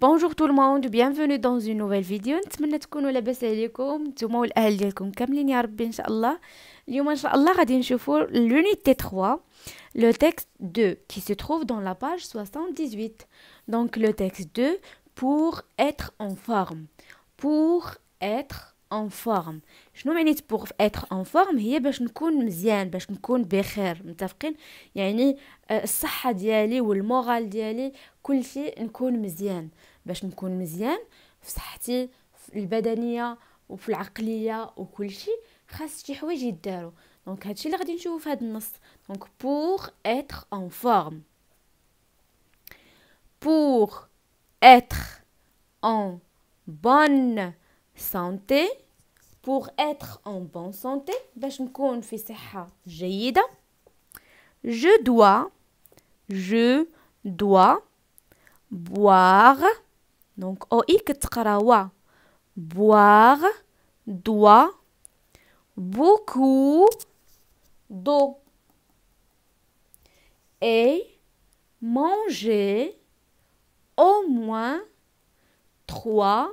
Bonjour tout le monde, bienvenue dans une nouvelle vidéo. Aujourd'hui, lunité 3, le texte 2 qui se trouve dans la page 78. Donc le texte 2 pour être en forme, pour être اون فورم شنو معنيت بوغ اتر اون فورم هي باش نكون مزيان باش نكون بخير متفقين يعني آه، الصحه ديالي والمورال ديالي كل شيء نكون مزيان باش نكون مزيان في صحتي في البدنيه وفي العقليه وكل شيء خاص شي حوايج يدارو دونك هادشي اللي غادي نشوفو في هاد النص دونك بوغ اتر اون فورم بوغ اتر en بون santé pour être en bonne santé bah, je dois je dois boire donc boire doit beaucoup d'eau et manger au moins trois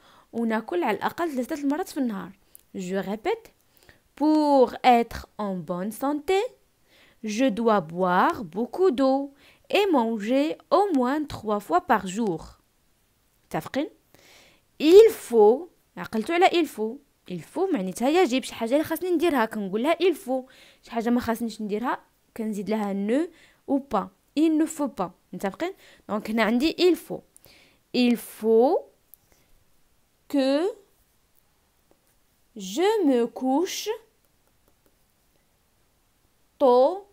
Je répète. Pour être en bonne santé, je dois boire beaucoup d'eau et manger au moins trois fois par jour. Il faut il على il faut il faut معناتها شي حاجه اللي خاصني نديرها il faut شي حاجه ما خاصنيش نديرها كنزيد لها ou pas il ne faut pas متفقين هنا عندي il faut il faut que je me couche tôt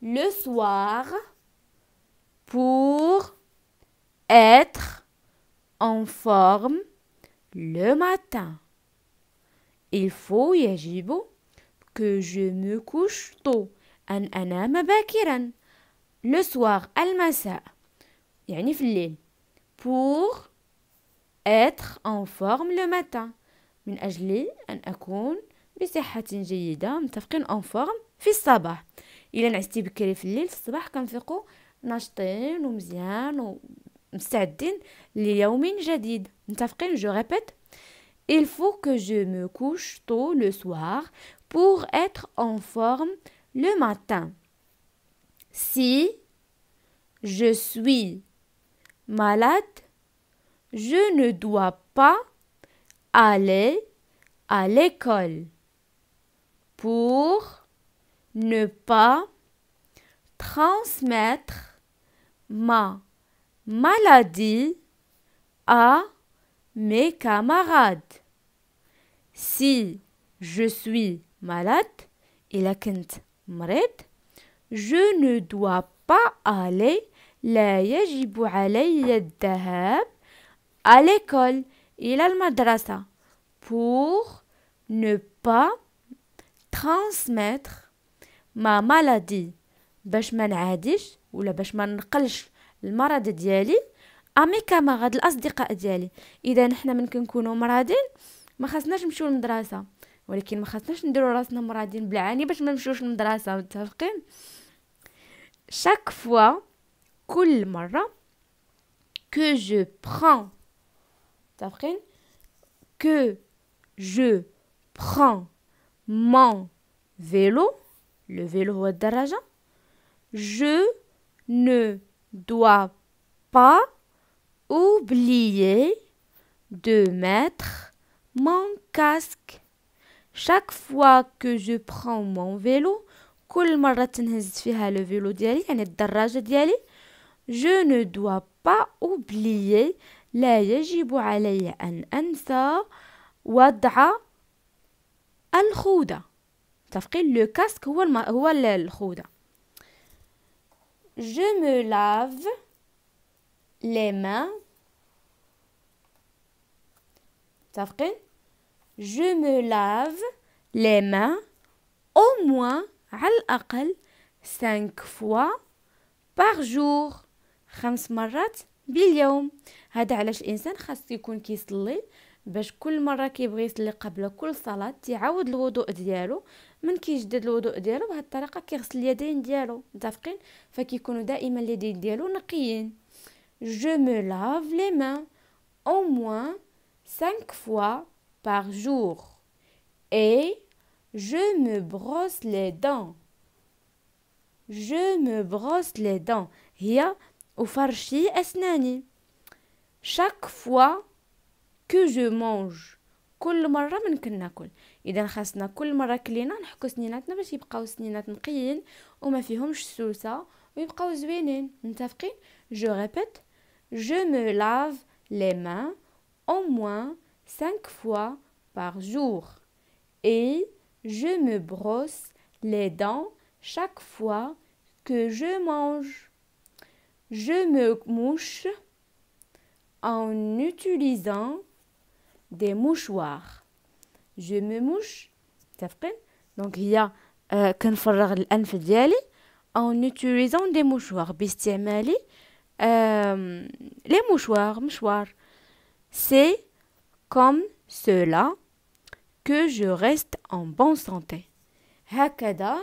le soir pour être en forme le matin. Il faut yajibo que je me couche tôt an le soir al يعني pour être en forme le matin. Min ajli an akoun bi sehat jeyda, mtfaq en forme fi sbaah. Ila na3ti bkri fil leil, sbaah kanfiqo nashtin o mzyan o mst3adin lyoum je répète. Il faut que je me couche tôt le soir pour être en forme le matin. Si je suis malade je ne dois pas aller à l'école pour ne pas transmettre ma maladie à mes camarades. Si je suis malade, je ne dois pas aller à à l'école إلى المدرسة pour ne pas transmettre ma maladie باش ما نعاديش ولا باش ما نقلش المرض ديالي امي كاماراد الاصدقاء ديالي اذا نحنا من كنكونوا مرضين ما خاصناش نمشيو للمدرسه ولكن ما خاصناش نديرو راسنا مرضين بالعاني باش ما نمشيوش للمدرسه متفقين chaque fois كل مره que je prends que je prends mon vélo, le vélo d'argent, je ne dois pas oublier de mettre mon casque. Chaque fois que je prends mon vélo, je ne dois pas oublier لا يجب علي أن أنسى وضع الخودة متفقين لو كاسك هو الم... هو الخودة Je me lave les mains متفقين Je me lave les mains au moins على الأقل 5 fois par jour خمس مرات باليوم هذا علاش الانسان خاص يكون كيصلي باش كل مره كيبغي يصلي قبل كل صلاه يعاود الوضوء ديالو من كيجدد الوضوء ديالو بهذه الطريقه كيغسل اليدين ديالو متفقين فكيكونوا دائما اليدين ديالو نقيين جو مو لاف لي مان او موان 5 فوا بار جور اي جو مو بروس لي دون جو مو بروس لي دون هي Au farshi, esnani. Chaque fois que je mange, كل مرة من كناكل. إذا نخسنا كل مرة كلينا نحكو سنينتنا بس يبقوا سنينت نقیين وما فيهمش سلسة ويبقوا زوينين. Je répète. Je me lave les mains au moins cinq fois par jour et je me brosse les dents chaque fois que je mange. Je me mouche en utilisant des mouchoirs. Je me mouche, Donc il y a euh, en utilisant des mouchoirs باستعمالي euh, les mouchoirs, mouchoirs. C'est comme cela que je reste en bonne santé. Hakada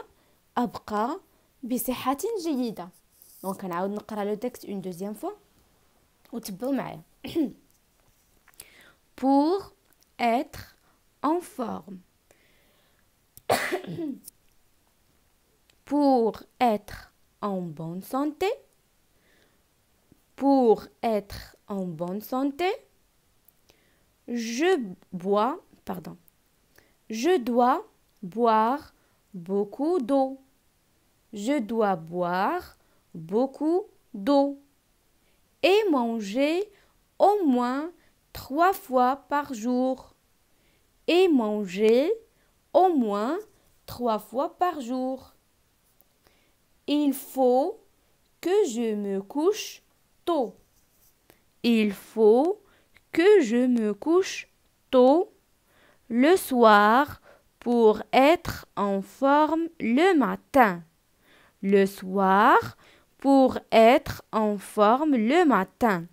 دونك نعاود نقرا le texte une deuxième fois. pour être en forme pour être en bonne santé pour être en bonne santé je bois pardon je dois boire beaucoup d'eau je dois boire beaucoup d'eau et manger au moins trois fois par jour. Et manger au moins trois fois par jour. Il faut que je me couche tôt. Il faut que je me couche tôt le soir pour être en forme le matin. Le soir pour être en forme le matin.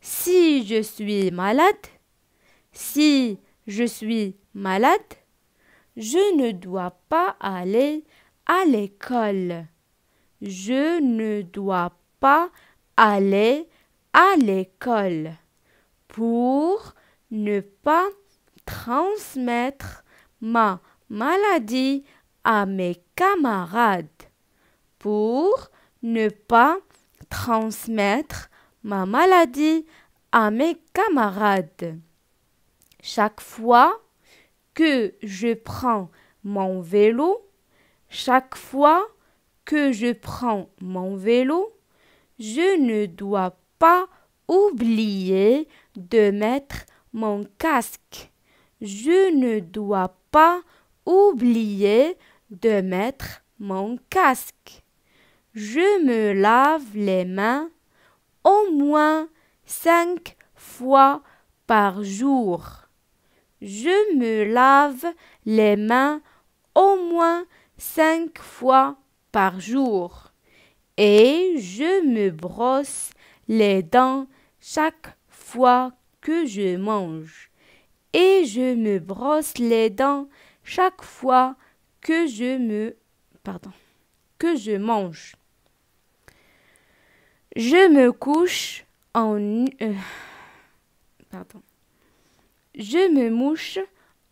Si je suis malade, si je suis malade, je ne dois pas aller à l'école. Je ne dois pas aller à l'école pour ne pas transmettre ma maladie à mes camarades. Pour ne pas transmettre ma maladie à mes camarades. Chaque fois que je prends mon vélo, chaque fois que je prends mon vélo, je ne dois pas oublier de mettre mon casque. Je ne dois pas oublier de mettre mon casque je me lave les mains au moins cinq fois par jour. Je me lave les mains au moins cinq fois par jour et je me brosse les dents chaque fois que je mange. Et je me brosse les dents chaque fois que je me pardon que je mange. Je me couche en... Euh, pardon. Je me mouche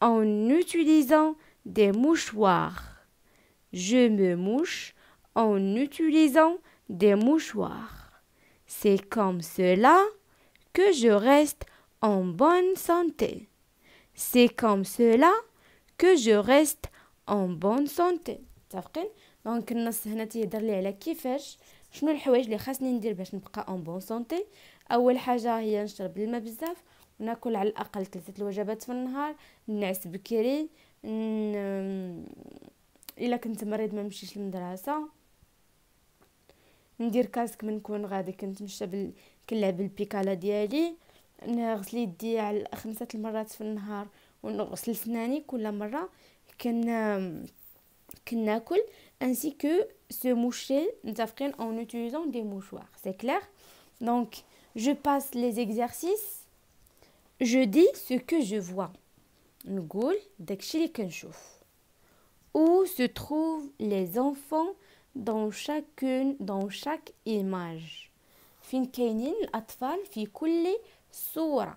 en utilisant des mouchoirs. Je me mouche en utilisant des mouchoirs. C'est comme cela que je reste en bonne santé. C'est comme cela que je reste en bonne santé. Donc, شنو الحوايج اللي خاصني ندير باش نبقى اون بون سونتي اول حاجه هي نشرب الماء بزاف وناكل على الاقل ثلاثه الوجبات في النهار نعس بكري ن... الا كنت مريض ما نمشيش للمدرسه ندير كاسك من نكون غادي كنتمشى بال... كنلعب البيكالا ديالي نغسل يدي على خمسه المرات في النهار ونغسل سناني كل مره كن كناكل ainsi que se moucher en utilisant des mouchoirs. C'est clair Donc, je passe les exercices. Je dis ce que je vois. Où se trouvent les enfants dans chacune dans chaque image. Fin كاينين الأطفال fi كل soura.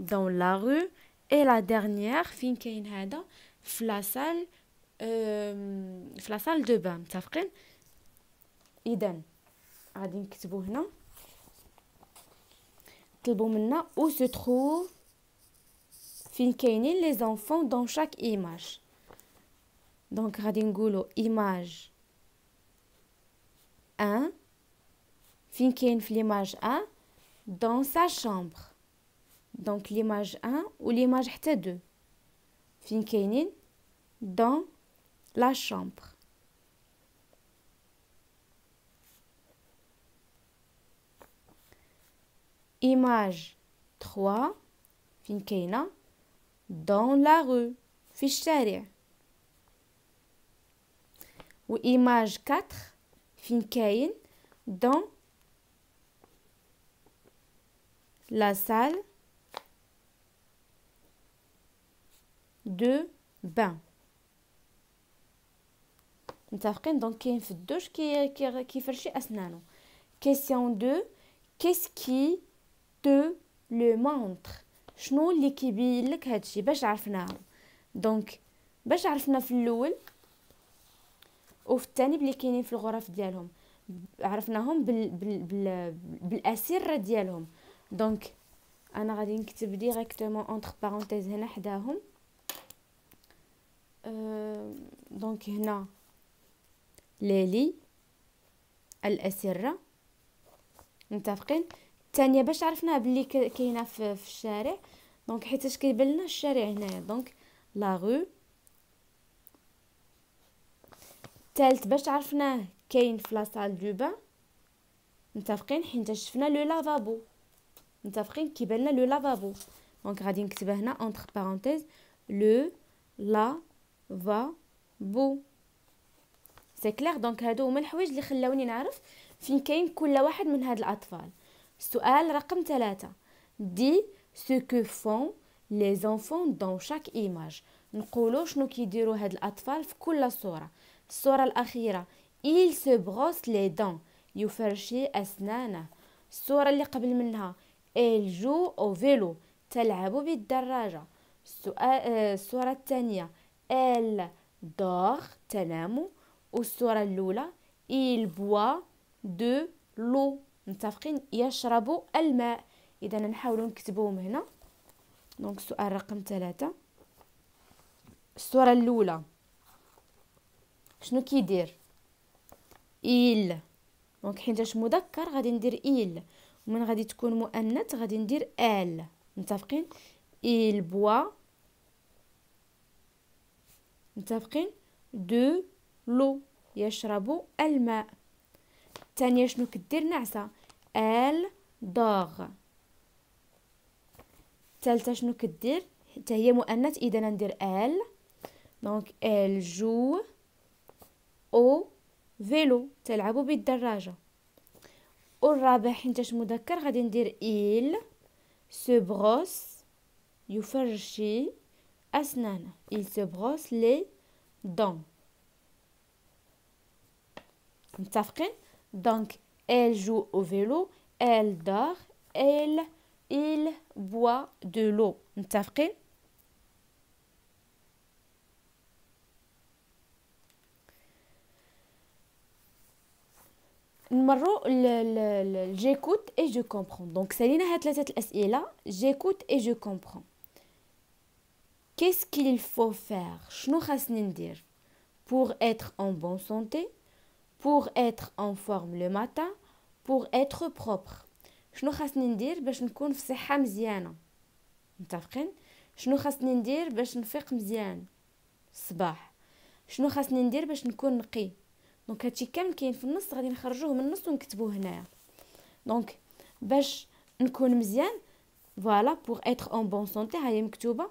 dans la rue et la dernière fin kayn hada في la salle في la salle de bain متفقين اذا غادي نكتبو هنا طلبوا منا او se ترو فين كاينين لي enfants دون شاك ايماج دونك غادي نقولو ايماج 1 فين كاين في ليماج 1 دون سا شامبر donc l'image 1 ou l'image 2 finkeinin dans la chambre image 3 finkeina dans la rue la ou image 4 finkein dans la salle دو بان متفقين دونك كاين في الدوش كي كيفرشي اسنانو كيسيون دو كيس كي تو لو مونتر شنو اللي كيبين لك هادشي باش عرفناهم دونك باش عرفنا في الاول وفي الثاني بلي كاينين في الغرف ديالهم عرفناهم بال بال بال بالاسره ديالهم دونك انا غادي نكتب ديريكتومون اونتر بارونتيز هنا حداهم دونك هنا ليلي الأسرة متفقين الثانيه باش عرفناها بلي كاينه في, في الشارع دونك حيتاش كيبان لنا الشارع هنايا دونك لا غو الثالث باش عرفناه كاين في لاصال دو بان متفقين حيت شفنا لو لافابو متفقين كيبان لنا لو لافابو دونك غادي نكتبها هنا اونتر بارونتيز لو لا فا بو سي كلير دونك هادو هما الحوايج اللي خلاوني نعرف فين كاين كل واحد من هاد الاطفال السؤال رقم ثلاثة دي سو كو فون لي زونفون دون شاك ايماج نقولوا شنو كيديروا هاد الاطفال في كل صوره الصوره الاخيره il se brosse les dents يفرشي أسنانه الصورة اللي قبل منها joue أو فيلو تلعب بالدراجة السؤال آه، الصورة الثانية إل dort تنام والصورة الأولى إيل بوا دو لو متفقين يشرب الماء إذا نحاولو نكتبوهم هنا دونك السؤال رقم ثلاثة الصورة الأولى شنو كيدير إيل دونك حيتاش مذكر غادي ندير إيل ومن غادي تكون مؤنث غادي ندير آل متفقين إيل بوا متفقين دو لو يشرب الماء الثانيه شنو كدير نعسه ال دوغ الثالثه شنو كدير حتى هي مؤنث اذا ندير ال دونك ال جو او فيلو تلعب بالدراجه والرابع حيت مذكر غادي ندير ايل سو بروس يفرشي asnan. Il se brosse les dents. Donc, elle joue au vélo, elle dort, elle, il boit de l'eau. j'écoute et je comprends. Donc, Salina a trois questions. J'écoute et je comprends. Qu'est-ce qu'il faut faire Pour être en bonne santé, pour être en forme le matin, pour être propre. شنو خاصني ندير باش نكون في صحه مزيانه متفقين شنو خاصني ندير باش نفيق مزيان الصباح شنو خاصني ندير باش نكون نقي دونك هادشي كامل كاين في النص غادي نخرجوه من النص ونكتبوه هنايا دونك باش نكون مزيان فوالا بور اتر اون بون سونتي هاهي مكتوبه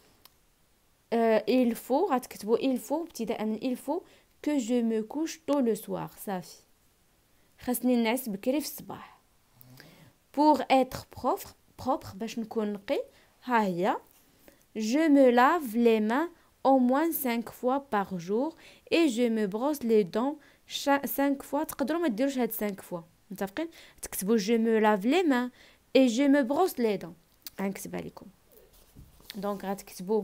Euh, il faut il faut il faut que je me couche tôt le soir صافي خاصني نعس بكري في الصباح pour être propre propre باش نكون نقي ها هي je me lave les mains au moins 5 fois par jour et je me brosse les dents 5 fois تقدروا ما ديروش هاد 5 fois متفقين تكتبوا je me lave les mains et je me brosse les dents غنكتبها لكم دونك غتكتبوا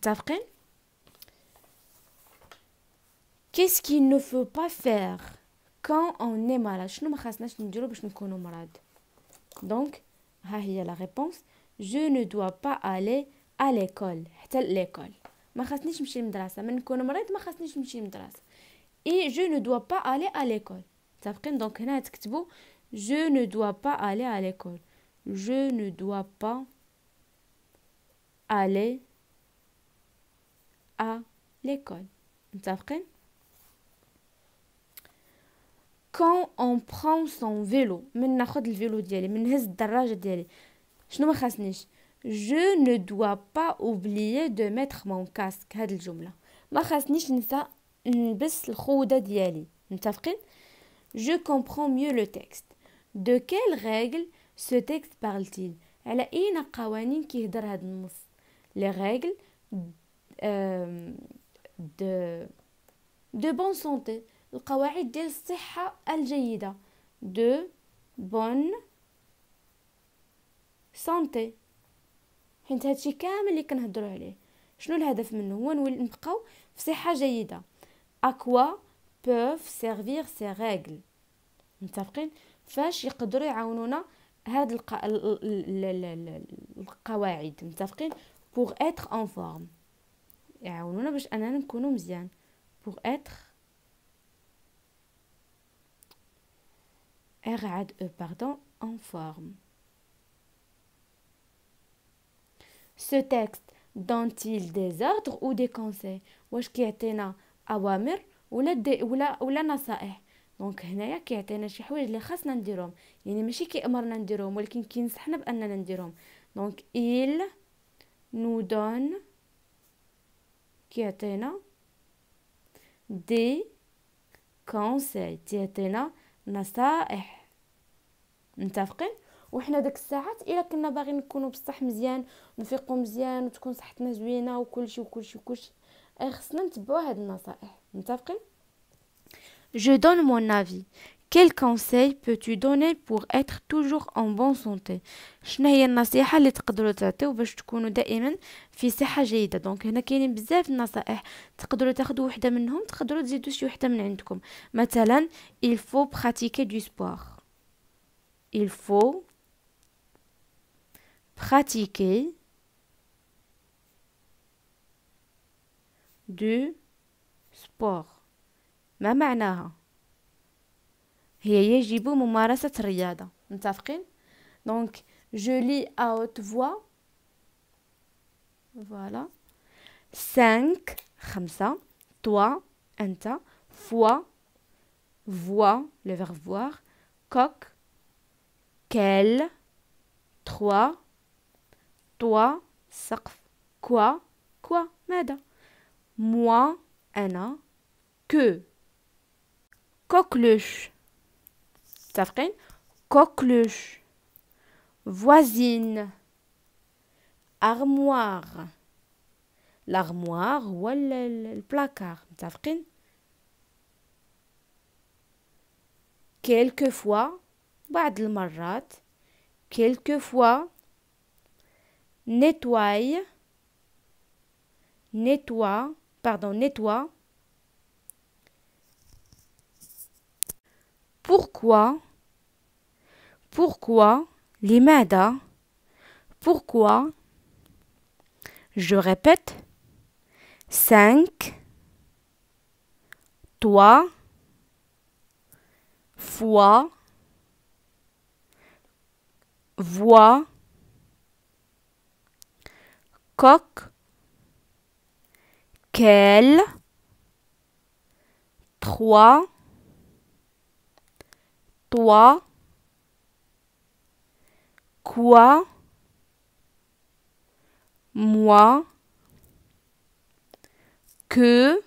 Tafken, qu'est-ce qu'il ne faut pas faire quand on est malade? Je ne me casse pas, je me dure, je ne connais pas malade. Donc, ah, il la réponse. Je ne dois pas aller à l'école, à l'école. Je ne me casse pas, je me suis malade, je ne connais malade, je ne pas, je me suis malade. Et je ne dois pas aller à l'école. Tafken, donc, notez que vous, je ne dois pas aller à l'école. Je ne dois pas aller à l'école. D'accord Quand on prend son vélo, on prend le vélo, on prend sa vélo, qu'est-ce qui ne m'intéresse Je ne dois pas oublier de mettre mon casque, cette chose-là. Je ne m'intéresse pas à mettre mon casque. D'accord Je comprends mieux le texte. De quelle règle ce texte parle-t-il À quoi sont les règles qui ont dans ce texte Les règles... دو دو بون سونتي القواعد ديال الصحة الجيدة دو بون سونتي حيت هادشي كامل اللي كنهضروا عليه شنو الهدف منه هو نبقاو في صحة جيدة اكوا بوف سيرفير سي ريغل متفقين فاش يقدروا يعاونونا هاد القواعد متفقين بوغ اتر ان فورم يعاونونا يعني باش اننا نكونوا مزيان بوغ اتر RADE عاد او forme ce فورم سو t دونتيل des او دي des واش كيعطينا اوامر ولا دي ولا ولا نصائح دونك هنايا كيعطينا شي حوايج اللي خاصنا نديرهم يعني ماشي كيامرنا نديرهم ولكن كينصحنا باننا نديرهم دونك il nous donne كيعطينا دي كونساي تيعطينا نصائح متفقين وحنا داك الساعات الا كنا باغيين نكونوا بصح مزيان نفيقوا مزيان وتكون صحتنا زوينه وكلشي وكلشي وكلشي خصنا نتبعوا هاد النصائح متفقين جو دون مون افي Quel conseil peux-tu donner pour être toujours en bonne santé شنو هي النصيحه اللي تقدروا تعطيو باش تكونوا دائما في صحه جيده دونك هنا كاينين بزاف النصائح تقدروا تاخذوا وحده منهم تقدروا تزيدوا شي وحده من عندكم مثلا il faut pratiquer du sport il faut pratiquer du sport ما معناها donc je lis à haute voix voilà Cinq. خمسة toi tas fois voix le verbe voir coq quel Trois. toi سقف quoi quoi ماذا moi Anna. que coqueluche تفقين coqueluche voisine armoire l'armoire le placard. متفقين quelquefois بعض المرات quelquefois nettoie nettoie pardon nettoie pourquoi, pourquoi, limada, pourquoi, je répète, cinq, toi, fois, voix, coq, quelle, trois, toi. Quoi. Moi. Que.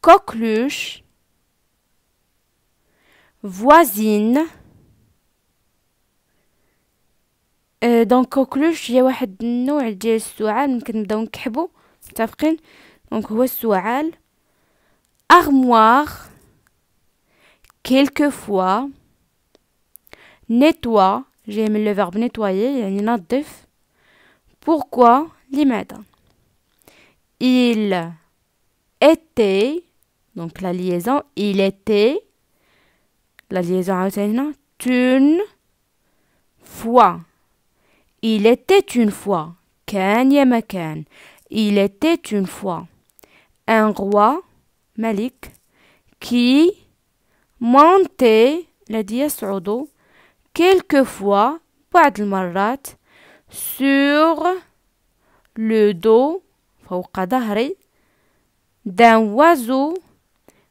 Coqueluche. Voisine. Euh, dans coqueluche, il y a un autre type de Donc, c'est y a après, Donc, il y Armoire quelquefois nettoie j'aime le verbe nettoyer a deux. pourquoi il était donc la liaison il était la liaison une fois il était une fois il était une fois un roi Malik qui Monte la يصعد quelquefois بعض المرات sur le dos d'un oiseau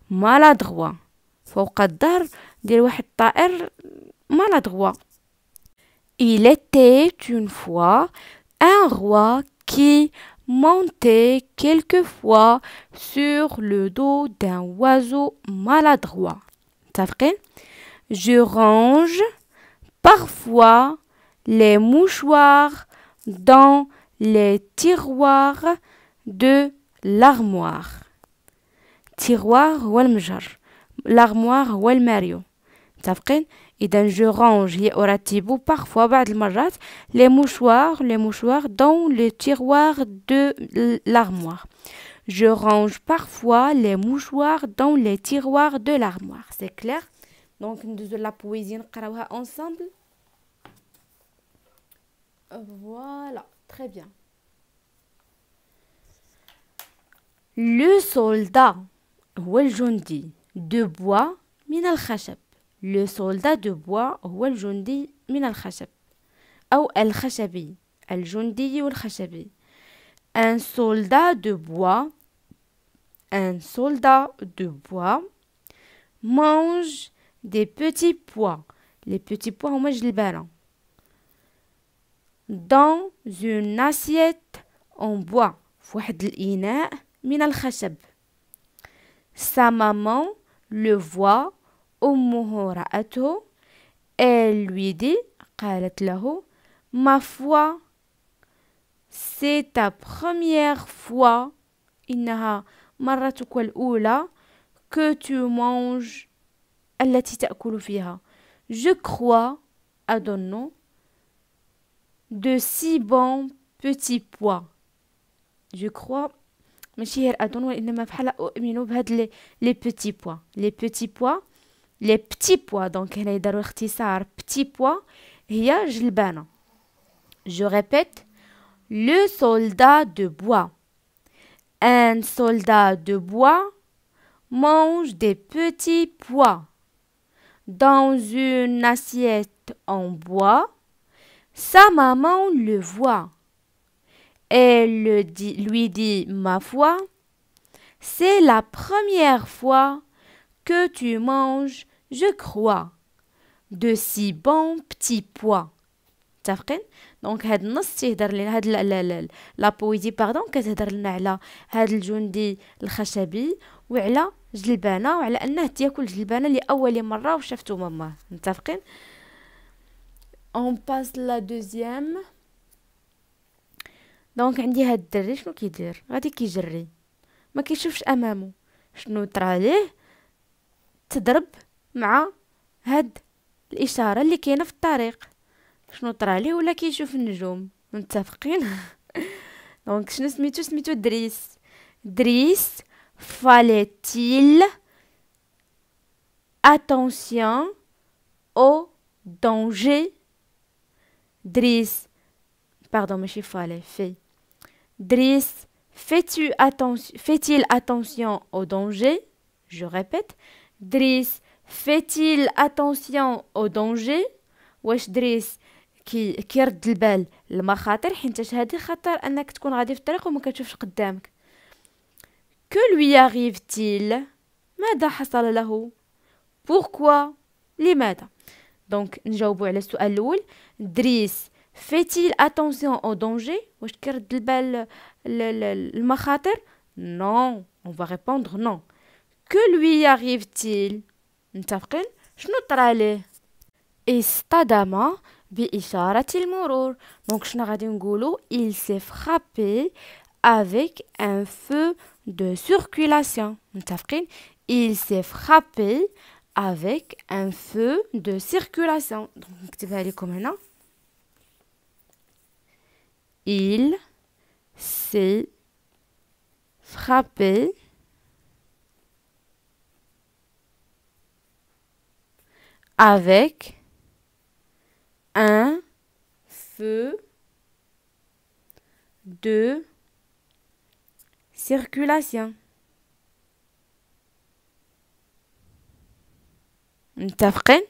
maladroit فوق الظهر maladroit il était une fois un roi qui montait quelquefois sur le dos d'un oiseau maladroit je range parfois les mouchoirs dans les tiroirs de l'armoire. Tiroir ou L'armoire ou le mario. Et je range les parfois, les mouchoirs, les mouchoirs dans les tiroirs de l'armoire. Je range parfois les mouchoirs dans les tiroirs de l'armoire. C'est clair Donc, nous la poésie, nous ensemble. Voilà, très bien. Le soldat, le de bois al Le soldat de bois ou الجندي من ou Un soldat de bois un soldat de bois mange des petits pois. Les petits pois, on mange les barons. Dans une assiette en bois. Sa maman le voit elle lui dit ma foi c'est ta première fois que tu manges à la tita Je crois Adonno de si bons petits pois. Je crois, Monsieur chère à il ne m'a pas il les petits pois. Les petits pois, les petits pois. Donc, elle y a des petits pois. Il y a Je répète le soldat de bois. Un soldat de bois mange des petits pois. Dans une assiette en bois, sa maman le voit. Elle lui dit, ma foi, c'est la première fois que tu manges, je crois, de si bons petits pois. دونك هاد النص تيهضر لنا هاد لا بويدي باردون كتهضر لنا على هاد الجندي الخشبي وعلى جلبانه وعلى انه تياكل جلبانه لاول مره وشافته ماما متفقين اون باس لا دوزيام دونك عندي هاد الدري شنو كيدير غادي كيجري ما كيشوفش امامه شنو طرا ليه تضرب مع هاد الاشاره اللي كاينه في الطريق شنو pas. ولا كيشوف النجوم متفقين دونك شنو سميتو سميتو دريس Driss, fallait-il attention au danger Driss pardon mais fallait fait Driss fais-tu attention fait-il attention au danger je répète Driss fait-il attention au danger wesh Driss كي كيرد البال المخاطر حيت هذه خطر انك تكون غادي في الطريق وما كتشوفش قدامك كو لوي arrive تيل ماذا حصل له بوركوا لماذا دونك نجاوبو على السؤال الاول دريس فيتيل اتونسيون او دونجي واش كيرد البال المخاطر نو اون فا ريبوندر نو كو لوي arrive تيل متفقين شنو طرا ليه اصطدم Donc, dire il s'est frappé avec un feu de circulation. Il s'est frappé avec un feu de circulation. Donc, tu vas aller comme maintenant. Il s'est frappé avec un feu un feu de circulation. متفقين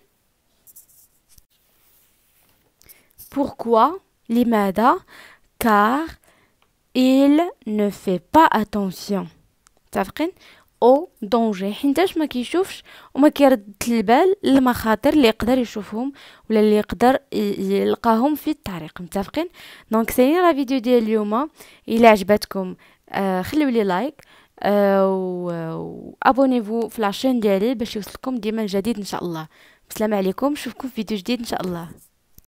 pourquoi limada car il ne fait pas attention متفقين او دونجي حيتاش ما كيشوفش وما كيرد البال للمخاطر اللي يقدر يشوفهم ولا اللي يقدر يلقاهم في الطريق متفقين دونك سيرين لا فيديو ديال اليوم الا عجبتكم آه، خليو لي لايك آه وابونيفو في لاشين ديالي باش يوصلكم ديما الجديد ان شاء الله بسلام عليكم نشوفكم في فيديو جديد ان شاء الله